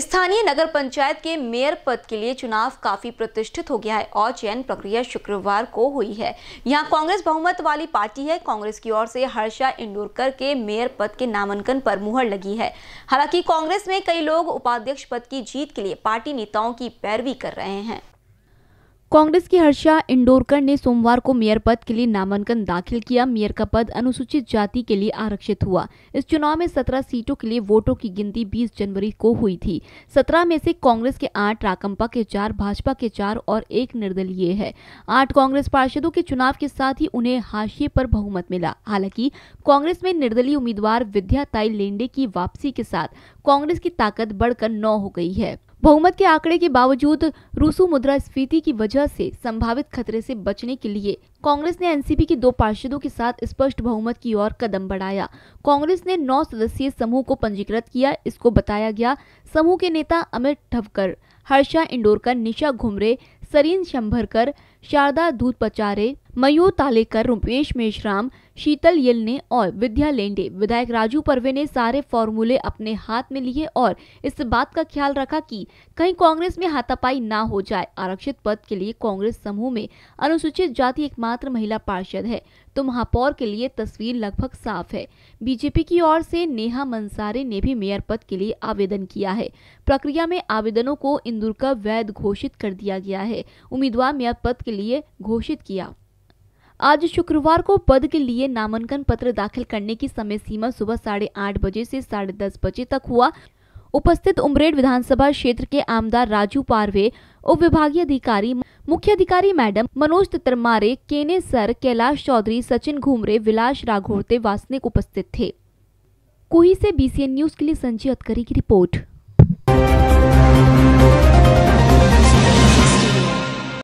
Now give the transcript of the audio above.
स्थानीय नगर पंचायत के मेयर पद के लिए चुनाव काफी प्रतिष्ठित हो गया है और चयन प्रक्रिया शुक्रवार को हुई है यहाँ कांग्रेस बहुमत वाली पार्टी है कांग्रेस की ओर से हर्षा इंडोरकर के मेयर पद के नामांकन पर मुहर लगी है हालांकि कांग्रेस में कई लोग उपाध्यक्ष पद की जीत के लिए पार्टी नेताओं की पैरवी कर रहे हैं कांग्रेस की हर्षा इंडोरकर ने सोमवार को मेयर पद के लिए नामांकन दाखिल किया मेयर का पद अनुसूचित जाति के लिए आरक्षित हुआ इस चुनाव में 17 सीटों के लिए वोटों की गिनती 20 जनवरी को हुई थी 17 में से कांग्रेस के आठ राकंपा के चार भाजपा के चार और एक निर्दलीय है आठ कांग्रेस पार्षदों के चुनाव के साथ ही उन्हें हाशिए पर बहुमत मिला हालांकि कांग्रेस में निर्दलीय उम्मीदवार विद्या ताई लेंडे की वापसी के साथ कांग्रेस की ताकत बढ़कर नौ हो गई है बहुमत के आंकड़े के बावजूद रूसू मुद्रास्फीति की वजह से संभावित खतरे से बचने के लिए कांग्रेस ने एनसीपी के दो पार्षदों के साथ स्पष्ट बहुमत की ओर कदम बढ़ाया कांग्रेस ने नौ सदस्यीय समूह को पंजीकृत किया इसको बताया गया समूह के नेता अमित ठवकर हर्षा इंडोरकर निशा घुमरे सरीन शंभरकर शारदा दूध पचारे मयूर तालेकर रूपेश मेशराम शीतल येल ने और विद्या लेंडे विधायक राजू परवे ने सारे फॉर्मूले अपने हाथ में लिए और इस बात का ख्याल रखा कि कहीं कांग्रेस में हाथापाई ना हो जाए आरक्षित पद के लिए कांग्रेस समूह में अनुसूचित जाति एकमात्र महिला पार्षद है तो महापौर के लिए तस्वीर लगभग साफ है बीजेपी की ओर से नेहा मंसारे ने भी मेयर पद के लिए आवेदन किया है प्रक्रिया में आवेदनों को इंदुर का वैध घोषित कर दिया गया है उम्मीदवार मेयर पद के लिए घोषित किया आज शुक्रवार को पद के लिए नामांकन पत्र दाखिल करने की समय सीमा सुबह साढ़े आठ बजे से साढ़े दस बजे तक हुआ उपस्थित उमरेड विधानसभा क्षेत्र के आमदार राजू पारवे उप विभागीय अधिकारी मुख्य अधिकारी मैडम मनोज तितरमारे केने सर कैलाश चौधरी सचिन घुमरे विलास राघोड़ते वासनिक उपस्थित थे कोही से बीसीएन न्यूज के लिए संजय अतकरी की रिपोर्ट